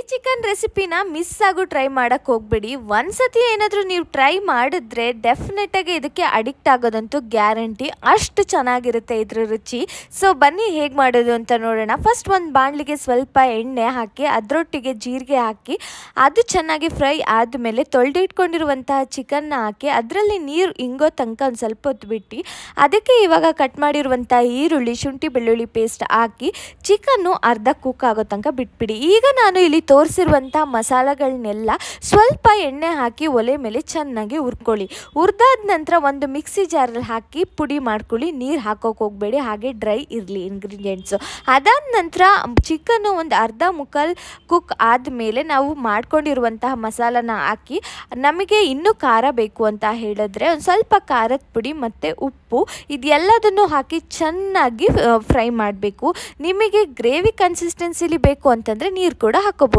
ಈ ಚಿಕನ್ ರೆಸಿಪಿನ ಮಿಸ್ ಆಗು ಟ್ರೈ ಮಾಡೋಕ್ಕೆ ಹೋಗ್ಬೇಡಿ ಒಂದ್ಸತಿ ಏನಾದರೂ ನೀವು ಟ್ರೈ ಮಾಡಿದ್ರೆ ಆಗಿ ಇದಕ್ಕೆ ಅಡಿಕ್ಟ್ ಆಗೋದಂತೂ ಗ್ಯಾರಂಟಿ ಅಷ್ಟು ಚೆನ್ನಾಗಿರುತ್ತೆ ಇದ್ರ ರುಚಿ ಸೊ ಬನ್ನಿ ಹೇಗೆ ಮಾಡೋದು ಅಂತ ನೋಡೋಣ ಫಸ್ಟ್ ಒಂದು ಬಾಣಲಿಗೆ ಸ್ವಲ್ಪ ಎಣ್ಣೆ ಹಾಕಿ ಅದರೊಟ್ಟಿಗೆ ಜೀರಿಗೆ ಹಾಕಿ ಅದು ಚೆನ್ನಾಗಿ ಫ್ರೈ ಆದಮೇಲೆ ತೊಳೆದಿಟ್ಕೊಂಡಿರುವಂತಹ ಚಿಕನ್ನ ಹಾಕಿ ಅದರಲ್ಲಿ ನೀರು ಇಂಗೋ ತನಕ ಒಂದು ಸ್ವಲ್ಪ ಹೊತ್ತು ಬಿಟ್ಟು ಅದಕ್ಕೆ ಇವಾಗ ಕಟ್ ಮಾಡಿರುವಂಥ ಈರುಳ್ಳಿ ಶುಂಠಿ ಬೆಳ್ಳುಳ್ಳಿ ಪೇಸ್ಟ್ ಹಾಕಿ ಚಿಕನ್ನು ಅರ್ಧ ಕುಕ್ ಆಗೋ ತನಕ ಬಿಟ್ಬಿಡಿ ಈಗ ನಾನು ಇಲ್ಲಿ ತೋರಿಸಿರುವಂಥ ಮಸಾಲೆಗಳನ್ನೆಲ್ಲ ಸ್ವಲ್ಪ ಎಣ್ಣೆ ಹಾಕಿ ಒಲೆ ಮೇಲೆ ಚೆನ್ನಾಗಿ ಹುರ್ಕೊಳ್ಳಿ ಹುರಿದಾದ ನಂತರ ಒಂದು ಮಿಕ್ಸಿ ಜಾರಲ್ಲಿ ಹಾಕಿ ಪುಡಿ ಮಾಡ್ಕೊಳ್ಳಿ ನೀರು ಹಾಕೋಕೆ ಹೋಗಬೇಡಿ ಹಾಗೆ ಡ್ರೈ ಇರಲಿ ಇಂಗ್ರೀಡಿಯೆಂಟ್ಸು ಅದಾದ ನಂತರ ಚಿಕನ್ನು ಒಂದು ಅರ್ಧ ಮುಕ್ಕಲ್ ಕುಕ್ ಆದಮೇಲೆ ನಾವು ಮಾಡ್ಕೊಂಡಿರುವಂತಹ ಮಸಾಲನ ಹಾಕಿ ನಮಗೆ ಇನ್ನೂ ಖಾರ ಬೇಕು ಅಂತ ಹೇಳಿದ್ರೆ ಒಂದು ಸ್ವಲ್ಪ ಖಾರದ ಪುಡಿ ಮತ್ತು ಉಪ್ಪು ಇದೆಲ್ಲದನ್ನು ಹಾಕಿ ಚೆನ್ನಾಗಿ ಫ್ರೈ ಮಾಡಬೇಕು ನಿಮಗೆ ಗ್ರೇವಿ ಕನ್ಸಿಸ್ಟೆನ್ಸಿಲಿ ಬೇಕು ಅಂತಂದರೆ ನೀರು ಕೂಡ ಹಾಕೋಬೋದು